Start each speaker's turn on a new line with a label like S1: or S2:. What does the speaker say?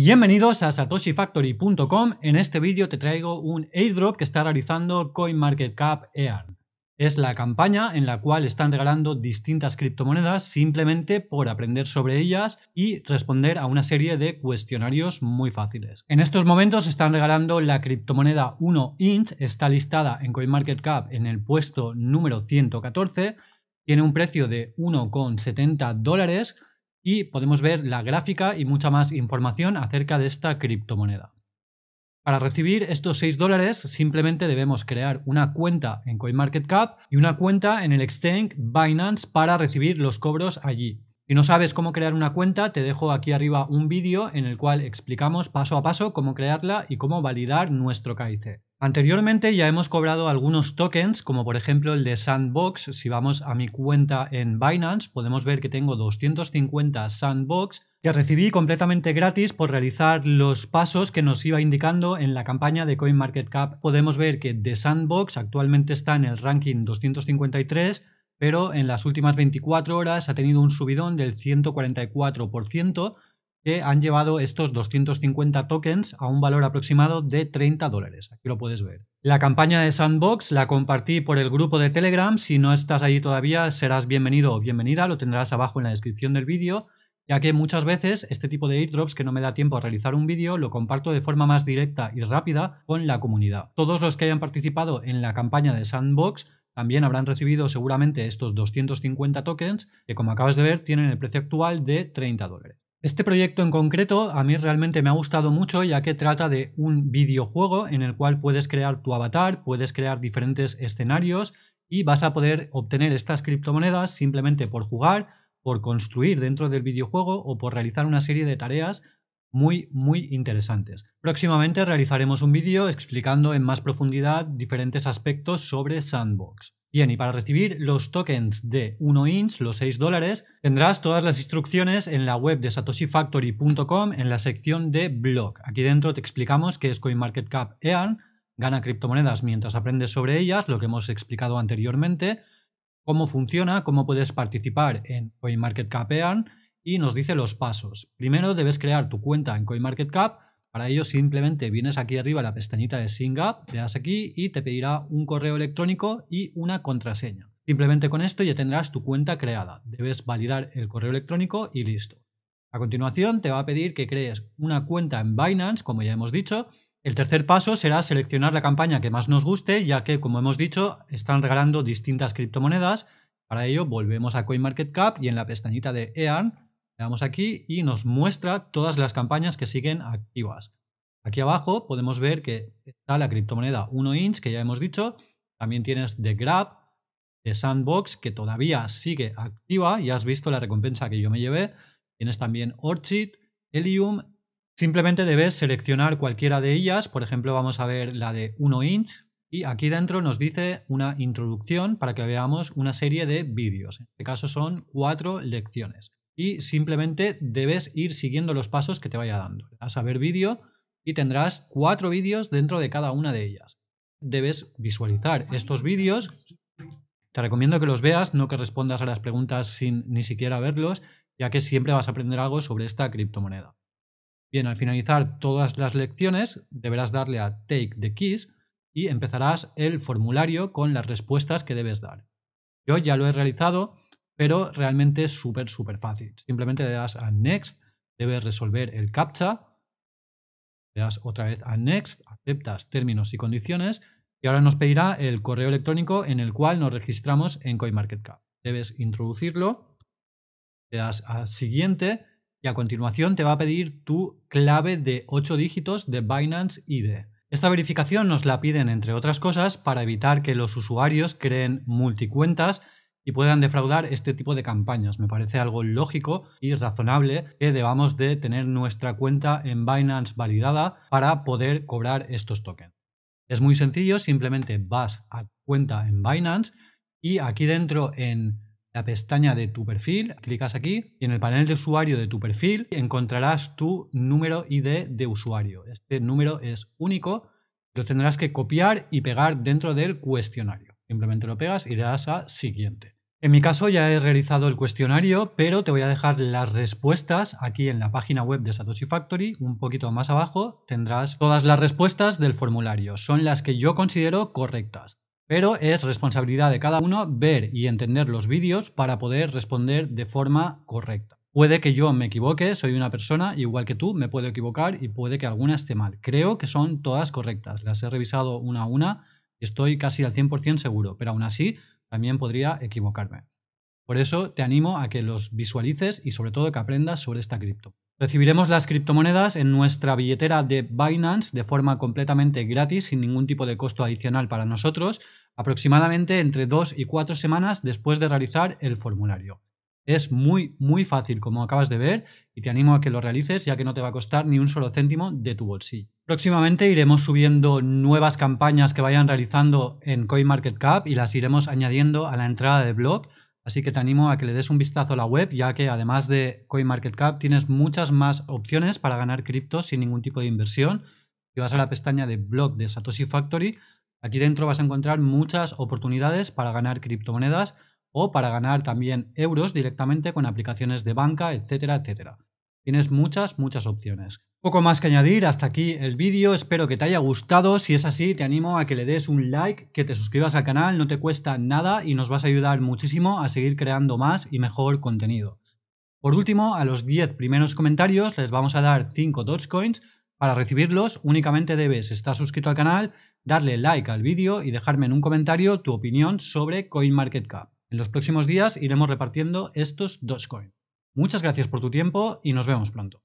S1: Bienvenidos a satoshifactory.com. En este vídeo te traigo un airdrop que está realizando CoinMarketCap EARN. Es la campaña en la cual están regalando distintas criptomonedas simplemente por aprender sobre ellas y responder a una serie de cuestionarios muy fáciles. En estos momentos están regalando la criptomoneda 1 Inch, está listada en CoinMarketCap en el puesto número 114, tiene un precio de 1,70 dólares y podemos ver la gráfica y mucha más información acerca de esta criptomoneda. Para recibir estos 6 dólares simplemente debemos crear una cuenta en CoinMarketCap y una cuenta en el exchange Binance para recibir los cobros allí. Si no sabes cómo crear una cuenta, te dejo aquí arriba un vídeo en el cual explicamos paso a paso cómo crearla y cómo validar nuestro KIC. Anteriormente ya hemos cobrado algunos tokens, como por ejemplo el de Sandbox. Si vamos a mi cuenta en Binance, podemos ver que tengo 250 Sandbox que recibí completamente gratis por realizar los pasos que nos iba indicando en la campaña de CoinMarketCap. Podemos ver que de Sandbox actualmente está en el ranking 253, pero en las últimas 24 horas ha tenido un subidón del 144%, han llevado estos 250 tokens a un valor aproximado de 30 dólares. Aquí lo puedes ver. La campaña de Sandbox la compartí por el grupo de Telegram. Si no estás allí todavía, serás bienvenido o bienvenida. Lo tendrás abajo en la descripción del vídeo, ya que muchas veces este tipo de airdrops que no me da tiempo a realizar un vídeo, lo comparto de forma más directa y rápida con la comunidad. Todos los que hayan participado en la campaña de Sandbox también habrán recibido seguramente estos 250 tokens que como acabas de ver tienen el precio actual de 30 dólares. Este proyecto en concreto a mí realmente me ha gustado mucho ya que trata de un videojuego en el cual puedes crear tu avatar, puedes crear diferentes escenarios y vas a poder obtener estas criptomonedas simplemente por jugar, por construir dentro del videojuego o por realizar una serie de tareas muy, muy interesantes. Próximamente realizaremos un vídeo explicando en más profundidad diferentes aspectos sobre Sandbox. Bien, y para recibir los tokens de 1 inch, los 6 dólares, tendrás todas las instrucciones en la web de satoshifactory.com en la sección de blog. Aquí dentro te explicamos qué es CoinMarketCap EAN, gana criptomonedas mientras aprendes sobre ellas, lo que hemos explicado anteriormente, cómo funciona, cómo puedes participar en CoinMarketCap EAN y nos dice los pasos. Primero debes crear tu cuenta en CoinMarketCap para ello simplemente vienes aquí arriba a la pestañita de Singap, le das aquí y te pedirá un correo electrónico y una contraseña. Simplemente con esto ya tendrás tu cuenta creada. Debes validar el correo electrónico y listo. A continuación te va a pedir que crees una cuenta en Binance, como ya hemos dicho. El tercer paso será seleccionar la campaña que más nos guste, ya que, como hemos dicho, están regalando distintas criptomonedas. Para ello volvemos a CoinMarketCap y en la pestañita de EARN le damos aquí y nos muestra todas las campañas que siguen activas. Aquí abajo podemos ver que está la criptomoneda 1 inch que ya hemos dicho. También tienes The Grab, The Sandbox que todavía sigue activa. Ya has visto la recompensa que yo me llevé. Tienes también Orchid, Helium. Simplemente debes seleccionar cualquiera de ellas. Por ejemplo, vamos a ver la de 1 inch. Y aquí dentro nos dice una introducción para que veamos una serie de vídeos. En este caso son cuatro lecciones y simplemente debes ir siguiendo los pasos que te vaya dando. Vas a ver vídeo y tendrás cuatro vídeos dentro de cada una de ellas. Debes visualizar estos vídeos. Te recomiendo que los veas, no que respondas a las preguntas sin ni siquiera verlos, ya que siempre vas a aprender algo sobre esta criptomoneda. Bien, al finalizar todas las lecciones deberás darle a Take the Keys y empezarás el formulario con las respuestas que debes dar. Yo ya lo he realizado pero realmente es súper, súper fácil. Simplemente le das a Next, debes resolver el CAPTCHA, le das otra vez a Next, aceptas términos y condiciones y ahora nos pedirá el correo electrónico en el cual nos registramos en CoinMarketCap. Debes introducirlo, le das a Siguiente y a continuación te va a pedir tu clave de 8 dígitos de Binance ID. Esta verificación nos la piden, entre otras cosas, para evitar que los usuarios creen multicuentas y puedan defraudar este tipo de campañas. Me parece algo lógico y razonable que debamos de tener nuestra cuenta en Binance validada para poder cobrar estos tokens. Es muy sencillo, simplemente vas a cuenta en Binance y aquí dentro en la pestaña de tu perfil, clicas aquí y en el panel de usuario de tu perfil encontrarás tu número ID de usuario. Este número es único, lo tendrás que copiar y pegar dentro del cuestionario. Simplemente lo pegas y le das a siguiente. En mi caso ya he realizado el cuestionario, pero te voy a dejar las respuestas aquí en la página web de Satoshi Factory, un poquito más abajo tendrás todas las respuestas del formulario, son las que yo considero correctas. Pero es responsabilidad de cada uno ver y entender los vídeos para poder responder de forma correcta. Puede que yo me equivoque, soy una persona, igual que tú, me puedo equivocar y puede que alguna esté mal. Creo que son todas correctas, las he revisado una a una y estoy casi al 100% seguro, pero aún así también podría equivocarme. Por eso te animo a que los visualices y sobre todo que aprendas sobre esta cripto. Recibiremos las criptomonedas en nuestra billetera de Binance de forma completamente gratis, sin ningún tipo de costo adicional para nosotros, aproximadamente entre 2 y 4 semanas después de realizar el formulario. Es muy, muy fácil, como acabas de ver, y te animo a que lo realices, ya que no te va a costar ni un solo céntimo de tu bolsillo. Próximamente iremos subiendo nuevas campañas que vayan realizando en CoinMarketCap y las iremos añadiendo a la entrada de blog, así que te animo a que le des un vistazo a la web, ya que además de CoinMarketCap tienes muchas más opciones para ganar cripto sin ningún tipo de inversión. Si vas a la pestaña de blog de Satoshi Factory, aquí dentro vas a encontrar muchas oportunidades para ganar criptomonedas o para ganar también euros directamente con aplicaciones de banca, etcétera, etcétera. Tienes muchas, muchas opciones. Poco más que añadir, hasta aquí el vídeo, espero que te haya gustado, si es así te animo a que le des un like, que te suscribas al canal, no te cuesta nada y nos vas a ayudar muchísimo a seguir creando más y mejor contenido. Por último, a los 10 primeros comentarios les vamos a dar 5 Dogecoins, para recibirlos únicamente debes estar suscrito al canal, darle like al vídeo y dejarme en un comentario tu opinión sobre CoinMarketCap. En los próximos días iremos repartiendo estos Dogecoins. Muchas gracias por tu tiempo y nos vemos pronto.